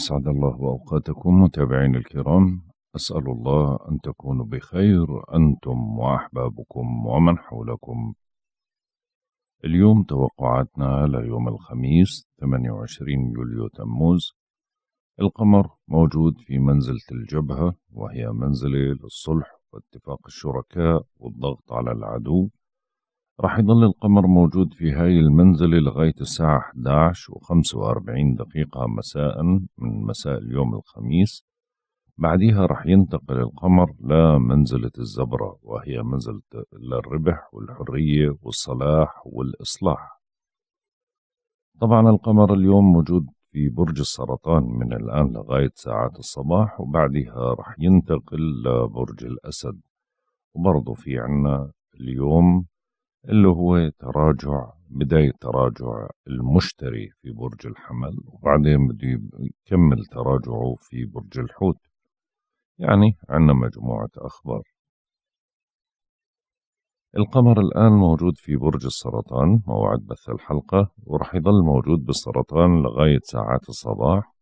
أسعد الله أوقاتكم متابعين الكرام أسأل الله أن تكونوا بخير أنتم وأحبابكم ومن حولكم اليوم توقعاتنا ليوم الخميس 28 يوليو تموز القمر موجود في منزلة الجبهة وهي منزلة للصلح واتفاق الشركاء والضغط على العدو راح يضل القمر موجود في هاي المنزلة لغاية الساعة 11 و45 دقيقة مساء من مساء اليوم الخميس بعدها راح ينتقل القمر لمنزلة الزبرة وهي منزلة للربح والحرية والصلاح والإصلاح طبعا القمر اليوم موجود في برج السرطان من الآن لغاية ساعات الصباح وبعدها راح ينتقل لبرج الأسد وبرضه في عنا اليوم اللي هو تراجع بداية تراجع المشتري في برج الحمل وبعدين بده يكمل تراجعه في برج الحوت يعني عندنا مجموعة أخبار القمر الآن موجود في برج السرطان موعد بث الحلقة ورح يضل موجود بالسرطان لغاية ساعات الصباح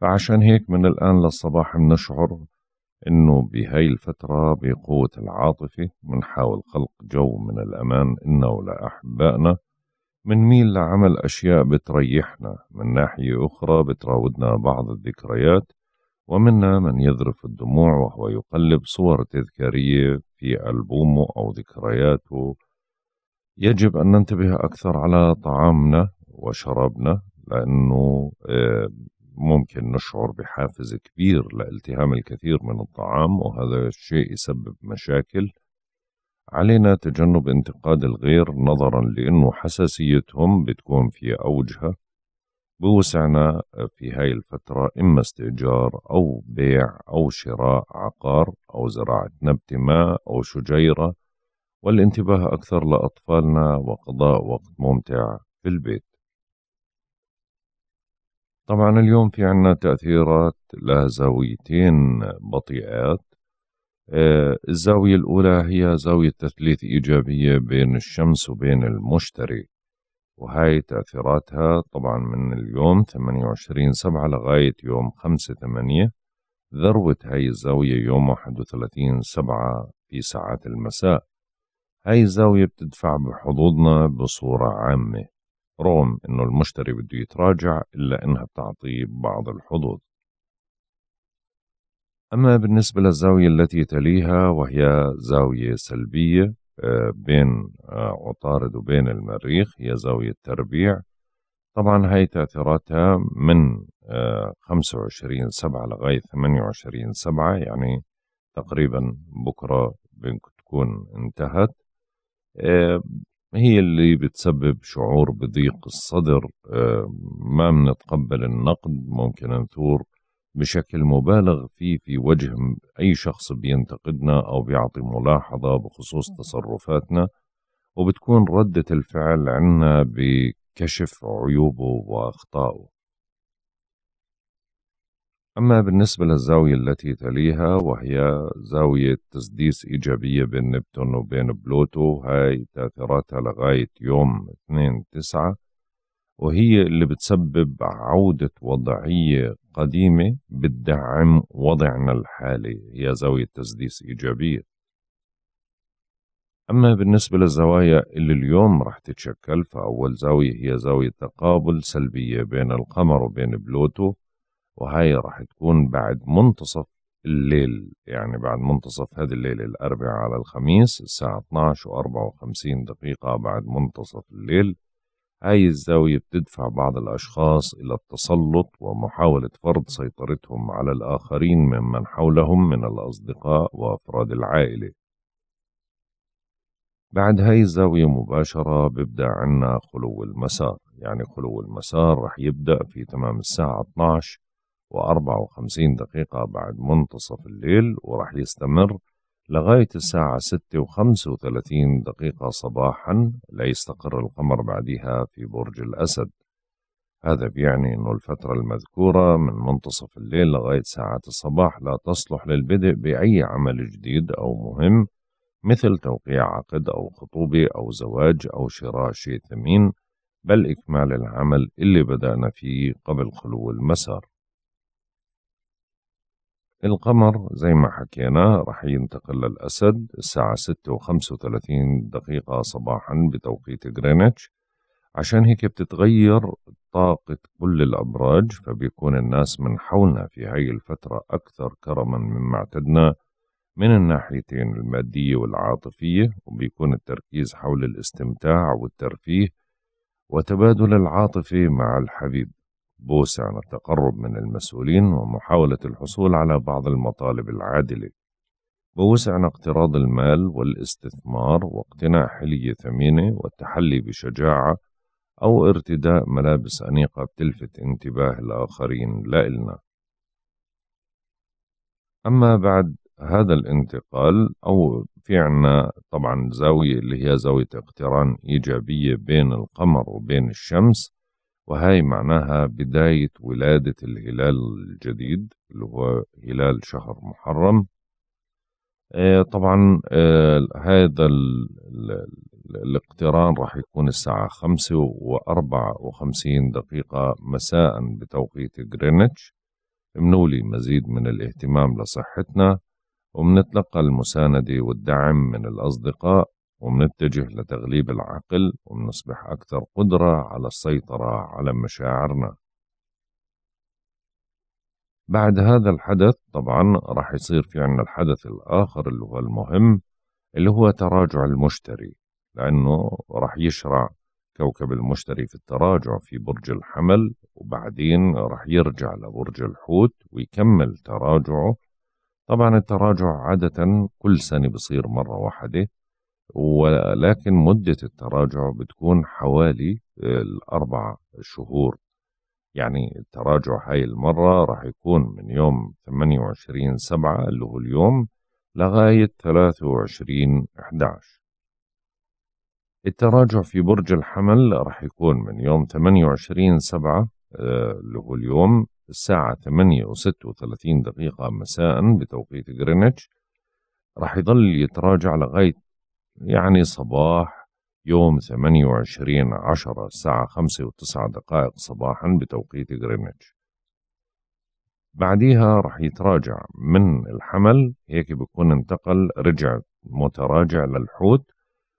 فعشان هيك من الآن للصباح بنشعر انه بهاي الفترة بقوة العاطفة بنحاول خلق جو من الامان إنا ولأحبائنا منميل لعمل أشياء بتريحنا من ناحية أخرى بتراودنا بعض الذكريات ومنا من يذرف الدموع وهو يقلب صور تذكارية في ألبومه أو ذكرياته يجب أن ننتبه أكثر على طعامنا وشرابنا لأنه آه، ممكن نشعر بحافز كبير لالتهام الكثير من الطعام وهذا الشيء يسبب مشاكل علينا تجنب انتقاد الغير نظرا لأنه حساسيتهم بتكون في أوجها بوسعنا في هاي الفترة إما استئجار أو بيع أو شراء عقار أو زراعة نبتة ما أو شجيرة والانتباه أكثر لأطفالنا وقضاء وقت ممتع في البيت طبعا اليوم في عنا تأثيرات لها زاويتين بطيئات آه، الزاوية الأولى هي زاوية تثليث إيجابية بين الشمس وبين المشتري وهاي تأثيراتها طبعا من اليوم 28 سبعة لغاية يوم 5 8 ذروة هاي الزاوية يوم 31 سبعة في ساعات المساء هاي الزاوية بتدفع بحظوظنا بصورة عامة رغم انه المشتري بده يتراجع الا انها بتعطي بعض الحظوظ اما بالنسبه للزاويه التي تليها وهي زاويه سلبيه آه، بين آه، عطارد وبين المريخ هي زاويه تربيع طبعا هاي تأثيراتها من 25 آه، سبعة لغاية 28 سبعة يعني تقريبا بكرة ممكن تكون انتهت هي اللي بتسبب شعور بضيق الصدر آه، ما بنتقبل النقد ممكن نثور بشكل مبالغ فيه في وجه أي شخص بينتقدنا أو بيعطي ملاحظة بخصوص تصرفاتنا وبتكون ردة الفعل عنا بكشف عيوبه وأخطائه أما بالنسبة للزاوية التي تليها وهي زاوية تسديس إيجابية بين نبتون وبين بلوتو هاي تأثيراتها لغاية يوم 2 9 وهي اللي بتسبب عودة وضعية قديمة بتدعم وضعنا الحالي هي زاوية تسديس إيجابية أما بالنسبة للزوايا اللي اليوم رح تتشكل فأول زاوية هي زاوية تقابل سلبية بين القمر وبين بلوتو وهاي راح تكون بعد منتصف الليل يعني بعد منتصف هذه الليلة الأربعاء على الخميس الساعة 12 و 54 دقيقة بعد منتصف الليل هاي الزاوية بتدفع بعض الأشخاص إلى التسلط ومحاولة فرض سيطرتهم على الآخرين ممن حولهم من الأصدقاء وأفراد العائلة بعد هاي الزاوية مباشرة بيبدأ عنا خلو المسار يعني خلو المسار رح يبدأ في تمام الساعة 12 و54 دقيقة بعد منتصف الليل وراح يستمر لغاية الساعة 6 و35 دقيقة صباحا ليستقر القمر بعدها في برج الأسد هذا بيعني أن الفترة المذكورة من منتصف الليل لغاية ساعة الصباح لا تصلح للبدء بأي عمل جديد أو مهم مثل توقيع عقد أو خطوبة أو زواج أو شراء شيء ثمين بل إكمال العمل اللي بدأنا فيه قبل خلو المسار القمر زي ما حكينا رح ينتقل للأسد الساعة 6 دقيقة صباحا بتوقيت غرينتش عشان هيك بتتغير طاقة كل الأبراج فبيكون الناس من حولنا في هاي الفترة أكثر كرما مما اعتدنا من الناحيتين المادية والعاطفية وبيكون التركيز حول الاستمتاع والترفيه وتبادل العاطفة مع الحبيب بوسع عن التقرب من المسؤولين ومحاولة الحصول على بعض المطالب العادلة بوسعنا عن اقتراض المال والاستثمار واقتناء حلية ثمينة والتحلي بشجاعة أو ارتداء ملابس أنيقة بتلفت انتباه الآخرين لا إلنا أما بعد هذا الانتقال أو في عنا طبعا زاوية اللي هي زاوية اقتران إيجابية بين القمر وبين الشمس وهي معناها بداية ولادة الهلال الجديد اللي هو هلال شهر محرم آه، طبعا آه، هذا الاقتران راح يكون الساعة خمسة وأربعة وخمسين دقيقة مساء بتوقيت غرينتش منولي مزيد من الاهتمام لصحتنا ومنتلقى المساندة والدعم من الأصدقاء ومنتجه لتغليب العقل ومنصبح أكثر قدرة على السيطرة على مشاعرنا بعد هذا الحدث طبعا راح يصير في عنا الحدث الآخر اللي هو المهم اللي هو تراجع المشتري لأنه راح يشرع كوكب المشتري في التراجع في برج الحمل وبعدين راح يرجع لبرج الحوت ويكمل تراجعه طبعا التراجع عادة كل سنة بصير مرة واحدة ولكن مدة التراجع بتكون حوالي الأربع شهور يعني التراجع هاي المرة راح يكون من يوم 28 سبعة اللي هو اليوم لغاية 23 11 التراجع في برج الحمل راح يكون من يوم 28 سبعة آه، اللي هو اليوم الساعة 8 و 36 دقيقة مساء بتوقيت جرينتش راح يظل يتراجع لغاية يعني صباح يوم 28 عشرة الساعة خمسة وتسعة دقائق صباحا بتوقيت غرينتش بعديها رح يتراجع من الحمل هيك بيكون انتقل رجع متراجع للحوت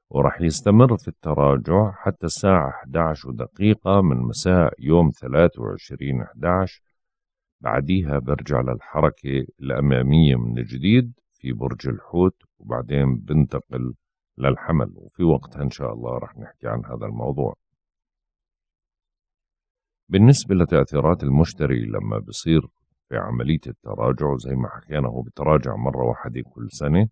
ورح يستمر في التراجع حتى الساعة 11 دقيقة من مساء يوم 23 11 بعديها برجع للحركة الأمامية من جديد في برج الحوت وبعدين بنتقل للحمل وفي وقتها إن شاء الله رح نحكي عن هذا الموضوع بالنسبة لتأثيرات المشتري لما بصير في عملية التراجع زي ما حكينا هو بتراجع مرة واحدة كل سنة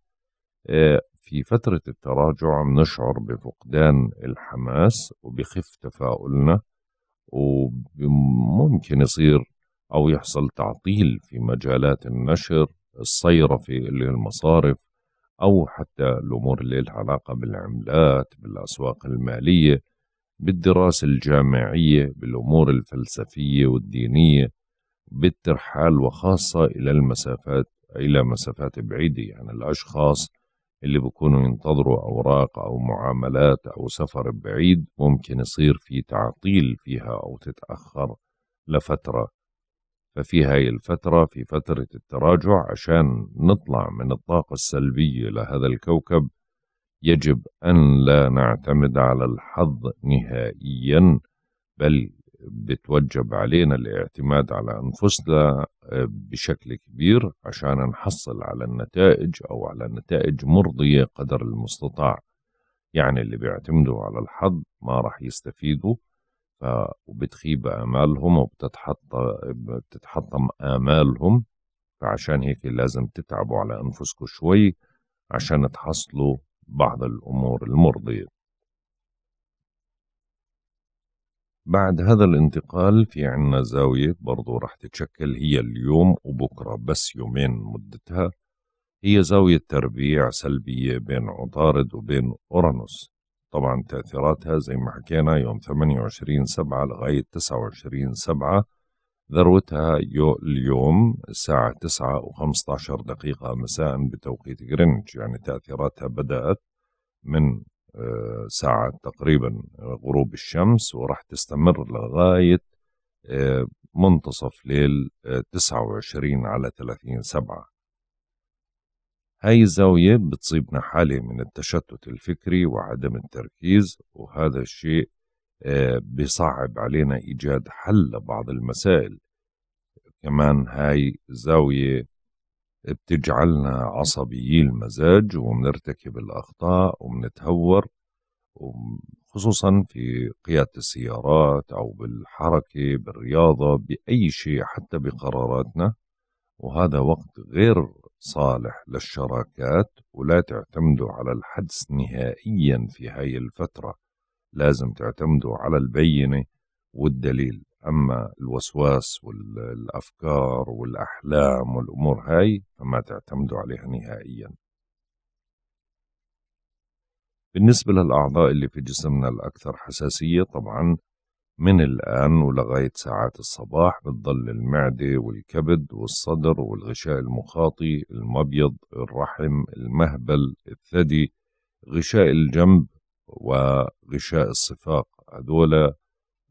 آه، في فترة التراجع بنشعر بفقدان الحماس وبخف تفاؤلنا وممكن يصير أو يحصل تعطيل في مجالات النشر الصيرفة اللي هي المصارف أو حتى الأمور اللي لها علاقة بالعملات بالأسواق المالية بالدراسة الجامعية بالأمور الفلسفية والدينية بالترحال وخاصة إلى المسافات إلى مسافات بعيدة يعني الأشخاص اللي بيكونوا ينتظروا أوراق أو معاملات أو سفر بعيد ممكن يصير في تعطيل فيها أو تتأخر لفترة ففي هاي الفترة في فترة التراجع عشان نطلع من الطاقة السلبية لهذا الكوكب يجب أن لا نعتمد على الحظ نهائيا بل بتوجب علينا الاعتماد على أنفسنا آه، بشكل كبير عشان نحصل على النتائج أو على نتائج مرضية قدر المستطاع يعني اللي بيعتمدوا على الحظ ما راح يستفيدوا فبتخيب آمالهم وبتتحطم آمالهم فعشان هيك لازم تتعبوا على أنفسكم شوي عشان تحصلوا بعض الأمور المرضية بعد هذا الانتقال في عنا زاوية برضو رح تتشكل هي اليوم وبكرة بس يومين مدتها هي زاوية تربيع سلبية بين عطارد وبين أورانوس طبعا تأثيراتها زي ما حكينا يوم 28 سبعة لغاية 29 سبعة ذروتها اليوم الساعة 9 و15 دقيقة مساء بتوقيت غرينتش يعني تأثيراتها بدأت من آه، ساعة تقريبا غروب الشمس وراح تستمر لغاية آه، منتصف ليل 29 آه، على 30 سبعة هاي الزاوية بتصيبنا حالة من التشتت الفكري وعدم التركيز وهذا الشيء آه، بصعب علينا إيجاد حل لبعض المسائل كمان هاي الزاوية بتجعلنا عصبيي المزاج وبنرتكب الأخطاء وبنتهور خصوصا في قيادة السيارات أو بالحركة بالرياضة بأي شيء حتى بقراراتنا وهذا وقت غير صالح للشراكات ولا تعتمدوا على الحدس نهائيا في هاي الفترة لازم تعتمدوا على البينة والدليل أما الوسواس والأفكار والأحلام والأمور هاي فما تعتمدوا عليها نهائيا بالنسبة للأعضاء اللي في جسمنا الأكثر حساسية طبعا من الآن ولغاية ساعات الصباح بتضل المعدة والكبد والصدر والغشاء المخاطي المبيض الرحم المهبل الثدي غشاء الجنب وغشاء الصفاق هدول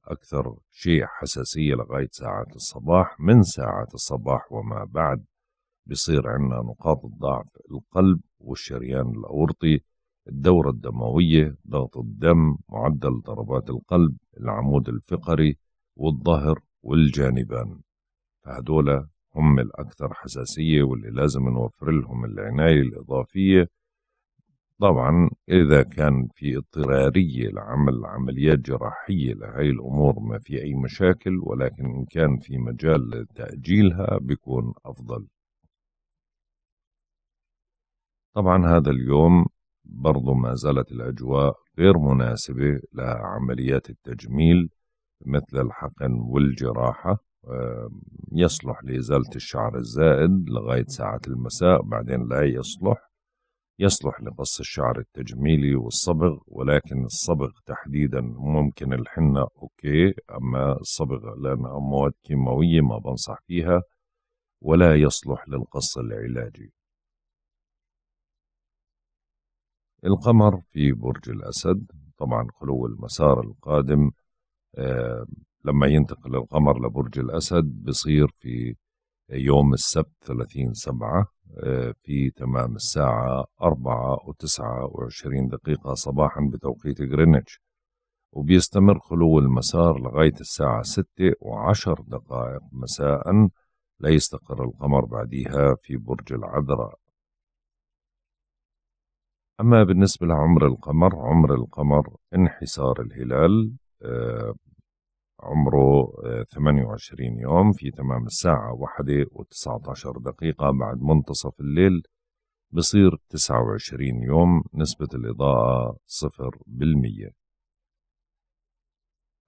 أكثر شيء حساسية لغاية ساعات الصباح من ساعات الصباح وما بعد بصير عندنا نقاط الضعف القلب والشريان الأورطي الدورة الدموية ضغط الدم معدل ضربات القلب العمود الفقري والظهر والجانبان فهدول هم الأكثر حساسية واللي لازم نوفر لهم العناية الإضافية طبعا إذا كان في اضطرارية لعمل عمليات جراحية لهي الأمور ما في أي مشاكل ولكن إن كان في مجال لتأجيلها بيكون أفضل طبعا هذا اليوم برضو ما زالت الأجواء غير مناسبة لعمليات التجميل مثل الحقن والجراحة يصلح لإزالة الشعر الزائد لغاية ساعة المساء بعدين لا يصلح يصلح لقص الشعر التجميلي والصبغ ولكن الصبغ تحديدا ممكن الحنة أوكي أما الصبغ لأنها مواد كيماوية ما بنصح فيها ولا يصلح للقص العلاجي القمر في برج الأسد طبعا خلو المسار القادم آه، لما ينتقل القمر لبرج الأسد بصير في يوم السبت 30 سبعة آه، في تمام الساعة أربعة وتسعة وعشرين دقيقة صباحا بتوقيت غرينتش وبيستمر خلو المسار لغاية الساعة ستة وعشر دقائق مساء لا يستقر القمر بعدها في برج العذراء أما بالنسبة لعمر القمر عمر القمر انحسار الهلال آه، عمره 28 آه، يوم في تمام الساعة واحدة و19 دقيقة بعد منتصف الليل بصير 29 يوم نسبة الإضاءة صفر بالمية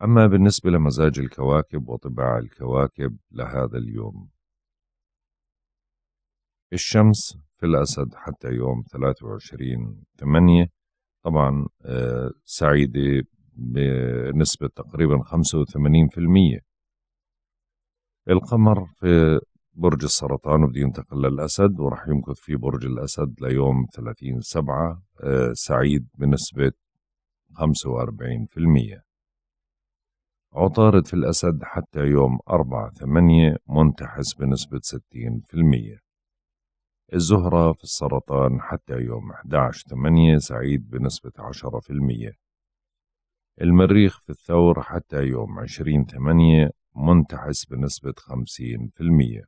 أما بالنسبة لمزاج الكواكب وطباع الكواكب لهذا اليوم الشمس في الأسد حتى يوم 23 8 طبعا آه، سعيدة بنسبة تقريبا 85% القمر في برج السرطان بده ينتقل للأسد ورح يمكث في برج الأسد ليوم 30 7 آه، سعيد بنسبة 45% عطارد في الأسد حتى يوم 4 8 منتحس بنسبة 60% الزهرة في السرطان حتى يوم 11/8 سعيد بنسبة 10% المريخ في الثور حتى يوم 20/8 منتحس بنسبة 50%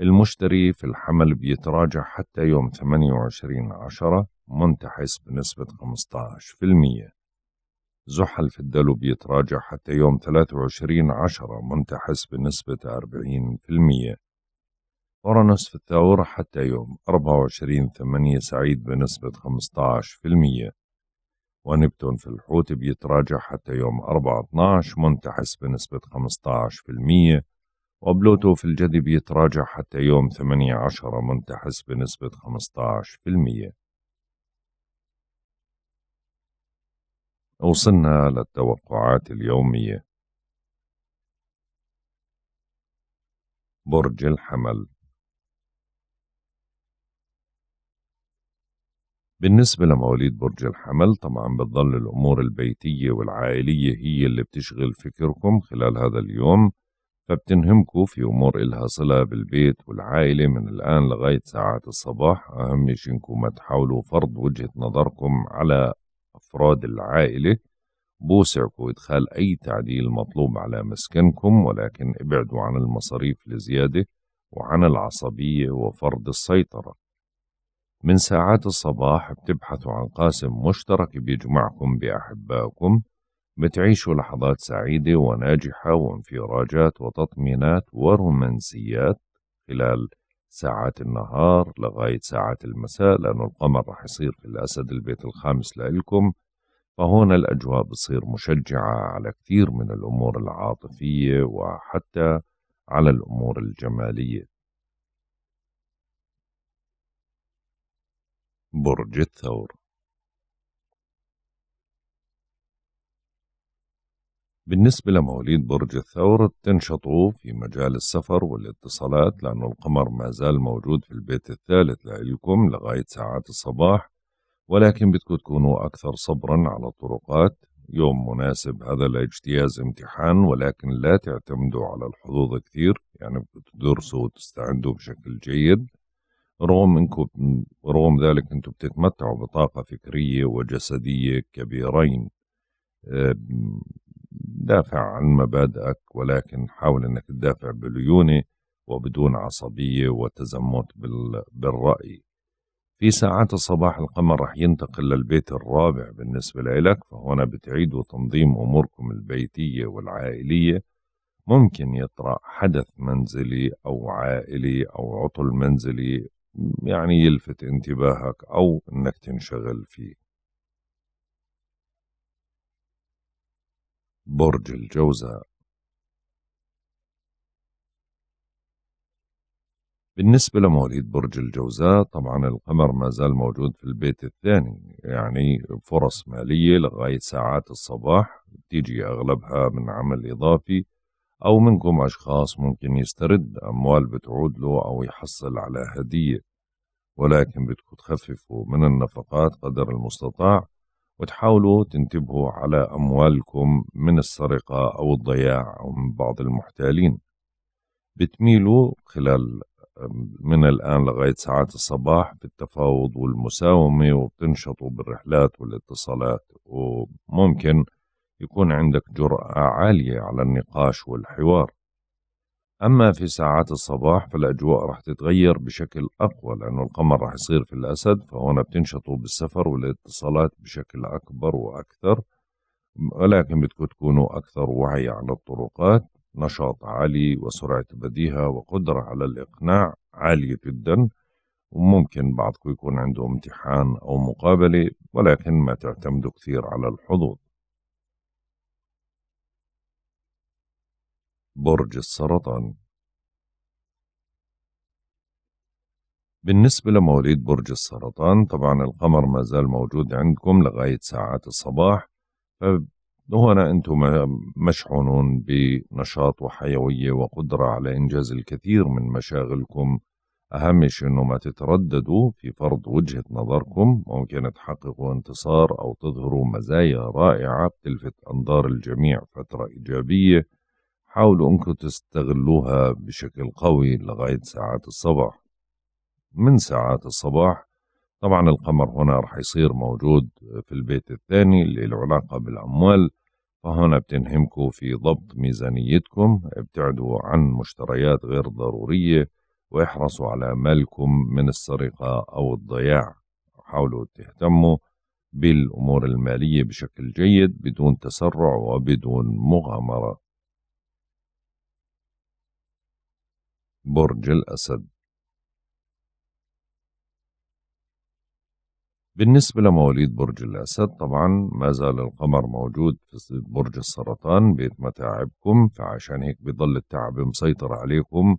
المشتري في الحمل بيتراجع حتى يوم 28/10 منتحس بنسبة 15% زحل في الدلو بيتراجع حتى يوم 23 عشرة منتحس بنسبة 40% أورانوس في الثور حتى يوم 24 8 سعيد بنسبة 15% ونبتون في الحوت بيتراجع حتى يوم 4 12 منتحس بنسبة 15% وبلوتو في الجدي بيتراجع حتى يوم 18 منتحس بنسبة 15% وصلنا للتوقعات اليومية برج الحمل بالنسبة لمواليد برج الحمل طبعا بتظل الأمور البيتية والعائلية هي اللي بتشغل فكركم خلال هذا اليوم فبتنهمكوا في أمور إلها صلة بالبيت والعائلة من الآن لغاية ساعات الصباح أهم شيء إنكم ما تحاولوا فرض وجهة نظركم على أفراد العائلة بوسعكم إدخال أي تعديل مطلوب على مسكنكم ولكن ابعدوا عن المصاريف الزيادة وعن العصبية وفرض السيطرة من ساعات الصباح بتبحثوا عن قاسم مشترك بيجمعكم بأحبائكم بتعيشوا لحظات سعيدة وناجحة وانفراجات وتطمينات ورومانسيات خلال ساعات النهار لغاية ساعات المساء لأن القمر رح يصير في الأسد البيت الخامس لإلكم فهون الأجواء بتصير مشجعة على كثير من الأمور العاطفية وحتى على الأمور الجمالية برج الثور بالنسبة لمواليد برج الثور تنشطوا في مجال السفر والاتصالات لأن القمر ما زال موجود في البيت الثالث لإلكم لغاية ساعات الصباح ولكن بدكم تكونوا أكثر صبرا على الطرقات يوم مناسب هذا لاجتياز امتحان ولكن لا تعتمدوا على الحظوظ كثير يعني بدكم تدرسوا وتستعدوا بشكل جيد رغم انكم رغم ذلك انتم بتتمتعوا بطاقه فكريه وجسديه كبيرين آه، دافع عن مبادئك ولكن حاول انك تدافع بليونه وبدون عصبيه وتزمت بالراي في ساعات الصباح القمر رح ينتقل للبيت الرابع بالنسبة لإلك فهنا بتعيدوا تنظيم أموركم البيتية والعائلية ممكن يطرأ حدث منزلي أو عائلي أو عطل منزلي يعني يلفت انتباهك أو أنك تنشغل فيه برج الجوزاء بالنسبة لمواليد برج الجوزاء طبعا القمر ما زال موجود في البيت الثاني يعني فرص مالية لغاية ساعات الصباح تيجي أغلبها من عمل إضافي أو منكم أشخاص ممكن يسترد أموال بتعود له أو يحصل على هدية ولكن بدكم تخففوا من النفقات قدر المستطاع وتحاولوا تنتبهوا على أموالكم من السرقة أو الضياع أو من بعض المحتالين بتميلوا خلال من الآن لغاية ساعات الصباح بالتفاوض والمساومة وبتنشطوا بالرحلات والاتصالات وممكن يكون عندك جرأة عالية على النقاش والحوار أما في ساعات الصباح فالأجواء راح تتغير بشكل أقوى لأنه القمر راح يصير في الأسد فهنا بتنشطوا بالسفر والاتصالات بشكل أكبر وأكثر ولكن بدكم تكونوا أكثر وعي على الطرقات نشاط عالي وسرعة بديهة وقدرة على الإقناع عالية جدا وممكن بعضكم يكون عنده امتحان أو مقابلة ولكن ما تعتمدوا كثير على الحظوظ برج السرطان بالنسبة لمواليد برج السرطان طبعا القمر ما زال موجود عندكم لغاية ساعات الصباح فهنا أنتم مشحونون بنشاط وحيوية وقدرة على إنجاز الكثير من مشاغلكم أهم شيء أنه ما تترددوا في فرض وجهة نظركم ممكن تحققوا انتصار أو تظهروا مزايا رائعة بتلفت أنظار الجميع فترة إيجابية حاولوا انكم تستغلوها بشكل قوي لغاية ساعات الصباح من ساعات الصباح طبعا القمر هنا رح يصير موجود في البيت الثاني اللي له علاقة بالأموال فهنا بتنهمكم في ضبط ميزانيتكم ابتعدوا عن مشتريات غير ضرورية واحرصوا على مالكم من السرقة أو الضياع حاولوا تهتموا بالأمور المالية بشكل جيد بدون تسرع وبدون مغامرة برج الأسد بالنسبة لمواليد برج الأسد طبعا ما زال القمر موجود في برج السرطان بيت متاعبكم فعشان هيك بيضل التعب مسيطر عليكم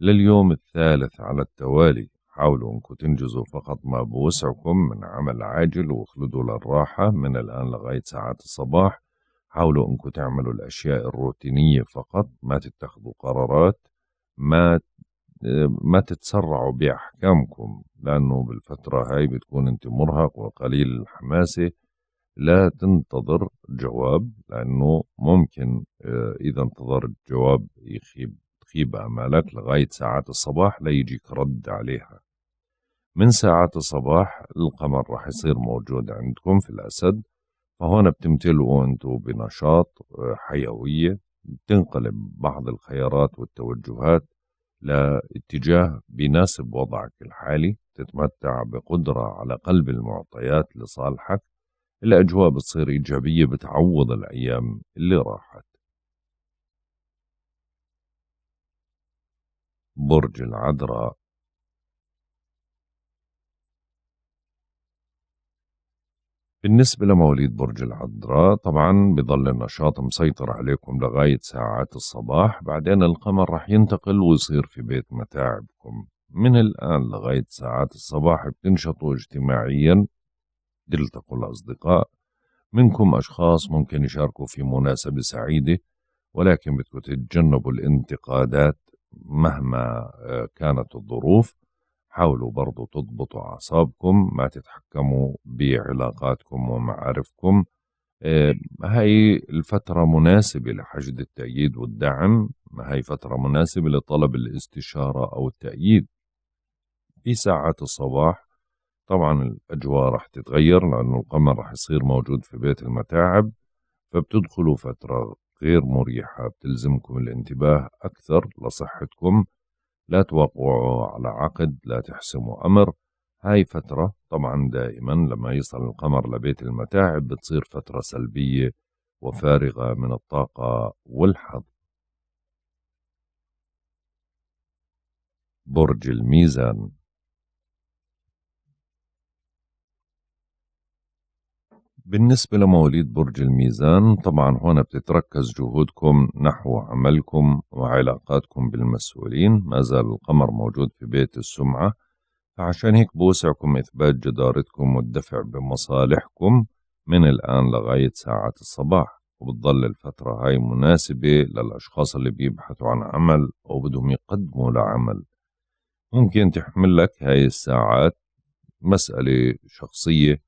لليوم الثالث على التوالي حاولوا انكم تنجزوا فقط ما بوسعكم من عمل عاجل واخلدوا للراحة من الآن لغاية ساعات الصباح حاولوا انكم تعملوا الأشياء الروتينية فقط ما تتخذوا قرارات ما آه، ما تتسرعوا بأحكامكم لأنه بالفترة هاي بتكون أنت مرهق وقليل الحماسة لا تنتظر جواب لأنه ممكن آه، إذا انتظرت جواب يخيب تخيب آمالك لغاية ساعات الصباح ليجيك رد عليها من ساعات الصباح القمر راح يصير موجود عندكم في الأسد فهون بتمتلئوا أنتوا بنشاط آه، حيوية تنقلب بعض الخيارات والتوجهات لاتجاه بيناسب وضعك الحالي تتمتع بقدرة على قلب المعطيات لصالحك الأجواء بتصير إيجابية بتعوض الأيام اللي راحت برج العذراء بالنسبة لمواليد برج العذراء طبعا بضل النشاط مسيطر عليكم لغاية ساعات الصباح بعدين القمر رح ينتقل ويصير في بيت متاعبكم من الآن لغاية ساعات الصباح بتنشطوا اجتماعيا تلتقوا الأصدقاء منكم أشخاص ممكن يشاركوا في مناسبة سعيدة ولكن بدكم تتجنبوا الانتقادات مهما آه، كانت الظروف حاولوا برضو تضبطوا أعصابكم ما تتحكموا بعلاقاتكم ومعارفكم آه، هاي الفترة مناسبة لحشد التأييد والدعم هاي فترة مناسبة لطلب الاستشارة أو التأييد في ساعات الصباح طبعا الأجواء رح تتغير لأنه القمر رح يصير موجود في بيت المتاعب فبتدخلوا فترة غير مريحة بتلزمكم الانتباه أكثر لصحتكم لا توقعوا على عقد لا تحسموا أمر هاي فترة طبعا دائما لما يصل القمر لبيت المتاعب بتصير فترة سلبية وفارغة من الطاقة والحظ برج الميزان بالنسبة لمواليد برج الميزان طبعا هنا بتتركز جهودكم نحو عملكم وعلاقاتكم بالمسؤولين ما زال القمر موجود في بيت السمعة فعشان هيك بوسعكم إثبات جدارتكم والدفع بمصالحكم من الآن لغاية ساعة الصباح وبتضل الفترة هاي مناسبة للأشخاص اللي بيبحثوا عن عمل أو بدهم يقدموا لعمل ممكن تحمل لك هاي الساعات مسألة شخصية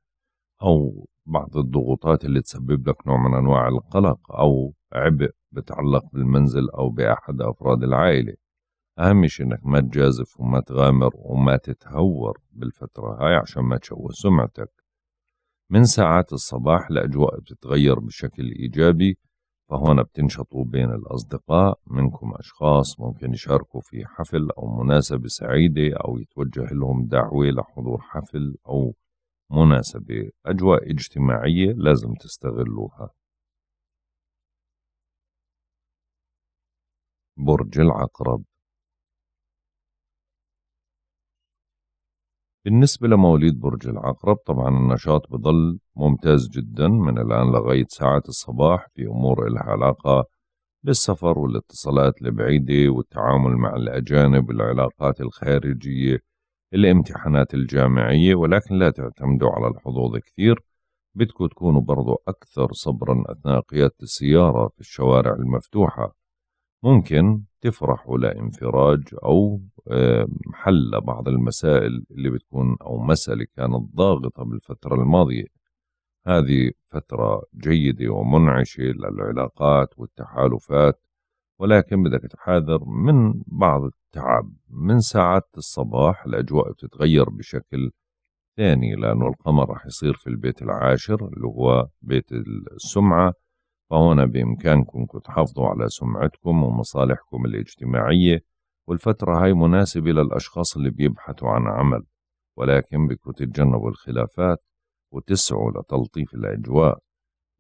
أو بعض الضغوطات اللي تسبب لك نوع من أنواع القلق أو عبء بتعلق بالمنزل أو بأحد أفراد العائلة أهم شيء إنك ما تجازف وما تغامر وما تتهور بالفترة هاي عشان ما تشوه سمعتك من ساعات الصباح الأجواء بتتغير بشكل إيجابي فهون بتنشطوا بين الأصدقاء منكم أشخاص ممكن يشاركوا في حفل أو مناسبة سعيدة أو يتوجه لهم دعوة لحضور حفل أو مناسبة أجواء اجتماعية لازم تستغلوها برج العقرب بالنسبة لمواليد برج العقرب طبعا النشاط بضل ممتاز جدا من الآن لغاية ساعة الصباح في أمور إلها علاقة بالسفر والاتصالات البعيدة والتعامل مع الأجانب والعلاقات الخارجية الامتحانات الجامعية ولكن لا تعتمدوا على الحظوظ كثير بدكم تكونوا برضو أكثر صبرا أثناء قيادة السيارة في الشوارع المفتوحة ممكن تفرحوا لانفراج أو آه، حل بعض المسائل اللي بتكون أو مسألة كانت ضاغطة بالفترة الماضية هذه فترة جيدة ومنعشة للعلاقات والتحالفات ولكن بدك تحاذر من بعض التعب من ساعات الصباح الأجواء بتتغير بشكل ثاني لأنه القمر راح يصير في البيت العاشر اللي هو بيت السمعة فهنا بإمكانكم تحافظوا على سمعتكم ومصالحكم الاجتماعية والفترة هاي مناسبة للأشخاص اللي بيبحثوا عن عمل ولكن بدكم تتجنبوا الخلافات وتسعوا لتلطيف الأجواء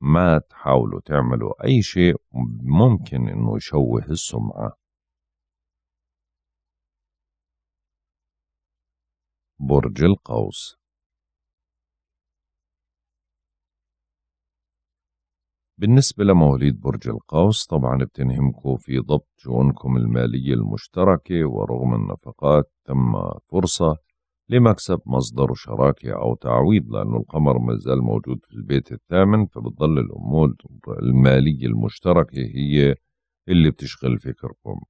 ما تحاولوا تعملوا أي شيء ممكن إنه يشوه السمعة برج القوس بالنسبة لمواليد برج القوس طبعا بتنهمكم في ضبط شؤونكم المالية المشتركة ورغم النفقات تم فرصة لمكسب مصدر شراكة أو تعويض لأنه القمر مازال موجود في البيت الثامن فبتضل الأمور المالية المشتركة هي اللي بتشغل فكركم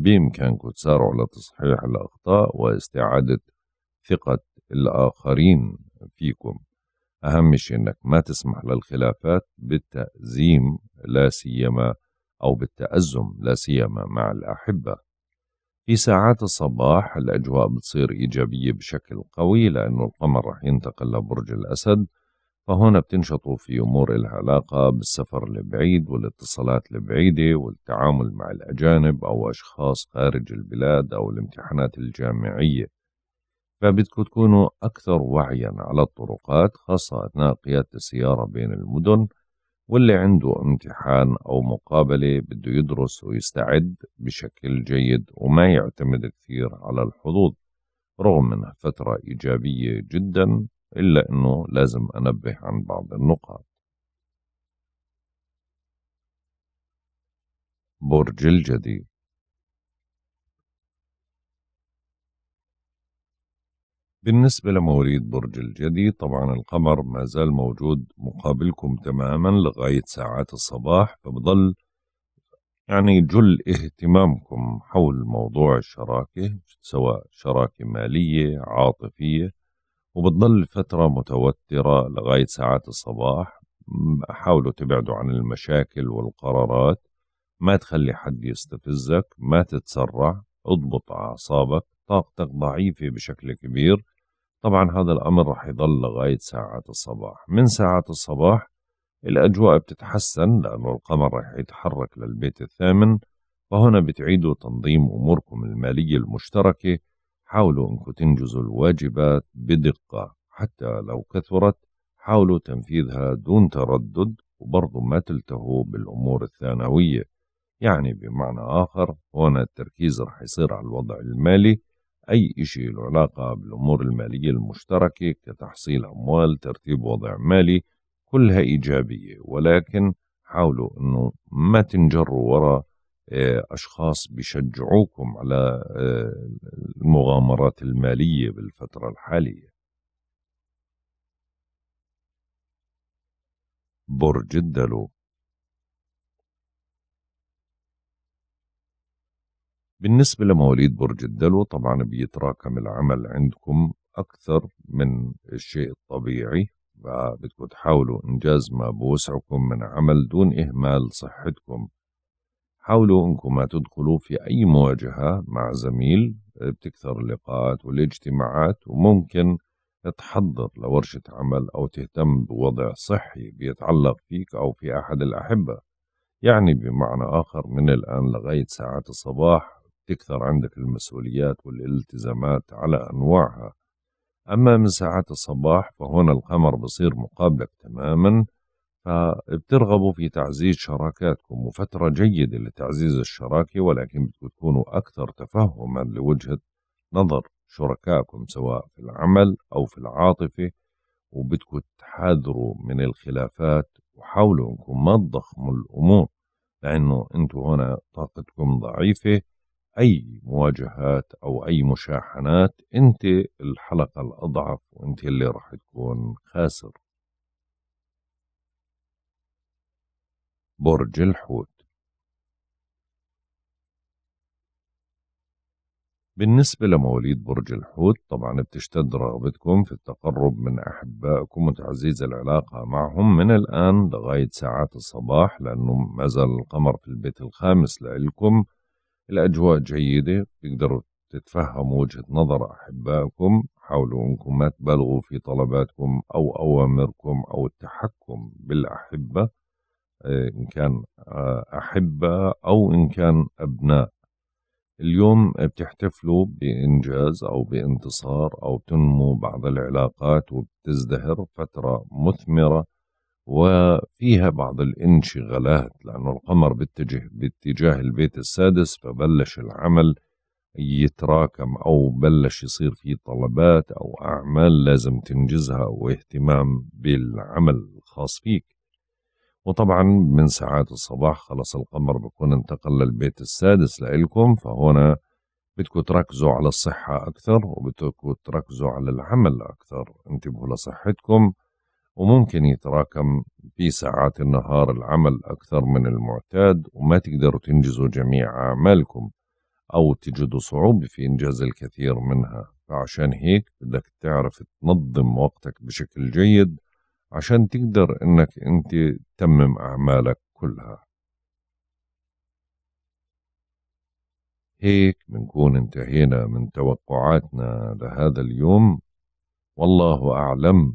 بإمكانكم تسارعوا لتصحيح الأخطاء واستعادة ثقة الآخرين فيكم أهم شيء أنك ما تسمح للخلافات بالتأزيم لا سيما أو بالتأزم لا سيما مع الأحبة في ساعات الصباح الأجواء بتصير إيجابية بشكل قوي لأنه القمر رح ينتقل لبرج الأسد فهون بتنشطوا في أمور إلها علاقة بالسفر البعيد والاتصالات البعيدة والتعامل مع الأجانب أو أشخاص خارج البلاد أو الامتحانات الجامعية فبدكم تكونوا أكثر وعيا على الطرقات خاصة أثناء قيادة السيارة بين المدن واللي عنده امتحان أو مقابلة بده يدرس ويستعد بشكل جيد وما يعتمد كثير على الحظوظ رغم انها فترة إيجابية جدا إلا أنه لازم أنبه عن بعض النقاط برج الجدي بالنسبة لمواليد برج الجدي طبعا القمر ما زال موجود مقابلكم تماما لغاية ساعات الصباح فبضل يعني جل اهتمامكم حول موضوع الشراكة سواء شراكة مالية عاطفية وبتضل فترة متوترة لغاية ساعات الصباح حاولوا تبعدوا عن المشاكل والقرارات ما تخلي حد يستفزك ما تتسرع اضبط أعصابك طاقتك ضعيفة بشكل كبير طبعا هذا الأمر رح يضل لغاية ساعات الصباح من ساعات الصباح الأجواء بتتحسن لأنه القمر رح يتحرك للبيت الثامن فهنا بتعيدوا تنظيم أموركم المالية المشتركة حاولوا أنكم تنجزوا الواجبات بدقة حتى لو كثرت حاولوا تنفيذها دون تردد وبرضه ما تلتهوا بالأمور الثانوية يعني بمعنى آخر هنا التركيز رح يصير على الوضع المالي أي شيء له علاقة بالأمور المالية المشتركة كتحصيل أموال ترتيب وضع مالي كلها إيجابية ولكن حاولوا أنه ما تنجروا وراء آه، أشخاص بشجعوكم على آه، المغامرات المالية بالفترة الحالية برج الدلو بالنسبة لمواليد برج الدلو طبعا بيتراكم العمل عندكم أكثر من الشيء الطبيعي بدكم تحاولوا إنجاز ما بوسعكم من عمل دون إهمال صحتكم حاولوا أنكم ما تدخلوا في أي مواجهة مع زميل بتكثر اللقاءات والاجتماعات وممكن تحضر لورشة عمل أو تهتم بوضع صحي بيتعلق فيك أو في أحد الأحبة يعني بمعنى آخر من الآن لغاية ساعات الصباح تكثر عندك المسؤوليات والالتزامات على أنواعها أما من ساعات الصباح فهنا القمر بصير مقابلك تماما فبترغبوا في تعزيز شراكاتكم وفترة جيدة لتعزيز الشراكة ولكن بدكم تكونوا أكثر تفهما لوجهة نظر شركائكم سواء في العمل أو في العاطفة وبدكم تحاذروا من الخلافات وحاولوا انكم ما تضخموا الامور لانه انتم هنا طاقتكم ضعيفه اي مواجهات او اي مشاحنات انت الحلقه الاضعف وانت اللي راح تكون خاسر برج الحوت بالنسبة لمواليد برج الحوت طبعا بتشتد رغبتكم في التقرب من أحبائكم وتعزيز العلاقة معهم من الآن لغاية ساعات الصباح لأنه ما زال القمر في البيت الخامس لإلكم الأجواء جيدة تقدروا تتفهموا وجهة نظر أحبائكم حاولوا أنكم ما تبالغوا في طلباتكم أو أوامركم أو التحكم بالأحبة آه، إن كان آه، أحبة أو إن كان أبناء اليوم بتحتفلوا بإنجاز أو بانتصار أو بتنمو بعض العلاقات وبتزدهر فترة مثمرة وفيها بعض الانشغالات لأن القمر بيتجه باتجاه البيت السادس فبلش العمل يتراكم أو بلش يصير في طلبات أو أعمال لازم تنجزها واهتمام بالعمل الخاص فيك وطبعا من ساعات الصباح خلص القمر بكون انتقل للبيت السادس لإلكم فهنا بدكوا تركزوا على الصحة أكثر وبدكوا تركزوا على العمل أكثر انتبهوا لصحتكم وممكن يتراكم في ساعات النهار العمل أكثر من المعتاد وما تقدروا تنجزوا جميع أعمالكم أو تجدوا صعوبة في إنجاز الكثير منها فعشان هيك بدك تعرف تنظم وقتك بشكل جيد عشان تقدر إنك أنت تتمم أعمالك كلها هيك بنكون انتهينا من توقعاتنا لهذا اليوم والله أعلم